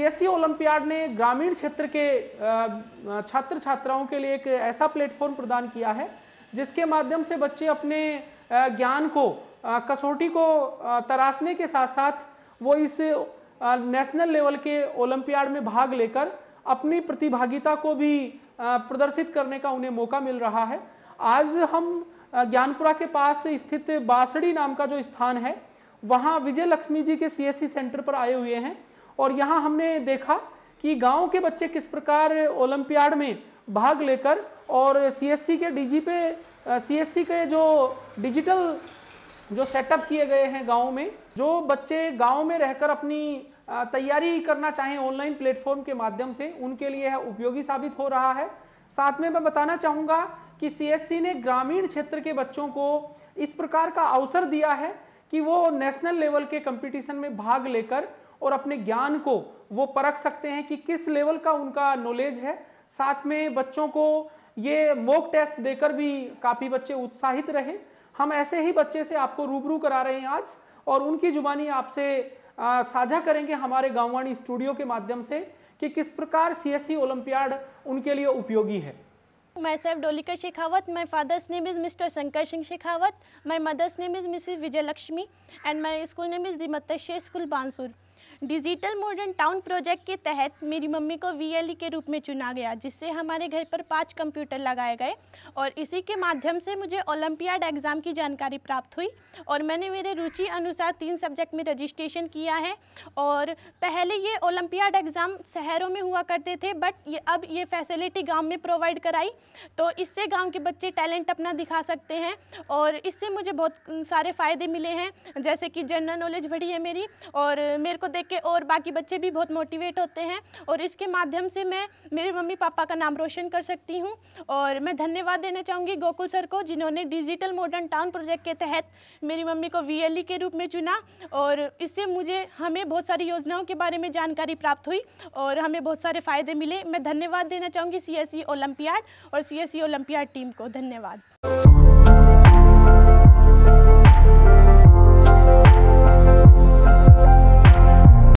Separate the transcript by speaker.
Speaker 1: CSC olympiad ने ग्रामीण क्षेत्र के छात्र छात्राओं के लिए एक ऐसा प्लेटफॉर्म प्रदान किया है जिसके माध्यम से बच्चे अपने ज्ञान को कसौटी को तराशने के साथ साथ वो इस नेशनल लेवल के ओलंपियाड में भाग लेकर अपनी प्रतिभागिता को भी प्रदर्शित करने का उन्हें मौका मिल रहा है आज हम ज्ञानपुरा के पास स्थित बासड़ी नाम का जो स्थान है वहाँ विजय लक्ष्मी जी के सीएससी सेंटर पर आए हुए हैं और यहाँ हमने देखा कि गांव के बच्चे किस प्रकार ओलंपियाड में भाग लेकर और सीएससी के डीजी पे सीएससी के जो डिजिटल जो सेटअप किए गए हैं गाँव में जो बच्चे गाँव में रहकर अपनी तैयारी करना चाहें ऑनलाइन प्लेटफॉर्म के माध्यम से उनके लिए उपयोगी साबित हो रहा है साथ में मैं बताना चाहूँगा कि सीएससी ने ग्रामीण क्षेत्र के बच्चों को इस प्रकार का अवसर दिया है कि वो नेशनल लेवल के कंपटीशन में भाग लेकर और अपने ज्ञान को वो परख सकते हैं कि किस लेवल का उनका नॉलेज है साथ में बच्चों को ये मॉक टेस्ट देकर भी काफ़ी बच्चे उत्साहित रहे हम ऐसे ही बच्चे से आपको रूबरू करा रहे हैं आज और उनकी जुबानी आपसे साझा करेंगे हमारे गाँववाणी स्टूडियो के माध्यम से कि किस प्रकार सी एस e उनके लिए उपयोगी है
Speaker 2: मैं Saif Dolika Shekhawat my father's name is mister Shankar Singh Shekhawat my mother's name is missus Vijay Lakshmi and my school name is दिमत्तशे school Bansur digital modern town project के तहत मेरी मम्मी को वी e के रूप में चुना गया जिससे हमारे घर पर पाँच कंप्यूटर लगाए गए और इसी के माध्यम से मुझे ओलम्पियाड एग्ज़ाम की जानकारी प्राप्त हुई और मैंने मेरे रुचि अनुसार तीन सब्जेक्ट में रजिस्ट्रेशन किया है और पहले ये ओलम्पियाड एग्ज़ाम शहरों में हुआ करते थे बट ये अब ये फैसिलिटी गाँव में प्रोवाइड कराई तो इससे गाँव के बच्चे टैलेंट अपना दिखा सकते हैं और इससे मुझे बहुत सारे फ़ायदे मिले हैं जैसे कि जनरल नॉलेज बढ़ी है मेरी और मेरे को देख के और बाकी बच्चे भी बहुत मोटिवेट होते हैं और इसके माध्यम से मैं मेरे मम्मी पापा का नाम रोशन कर सकती हूँ और मैं धन्यवाद देना चाहूँगी गोकुल सर को जिन्होंने डिजिटल मॉडर्न टाउन प्रोजेक्ट के तहत मेरी मम्मी को वी e के रूप में चुना और इससे मुझे हमें बहुत सारी योजनाओं के बारे में जानकारी प्राप्त हुई और हमें बहुत सारे फ़ायदे मिले मैं धन्यवाद देना चाहूँगी सी एस ओलंपियाड और सी एस टीम को धन्यवाद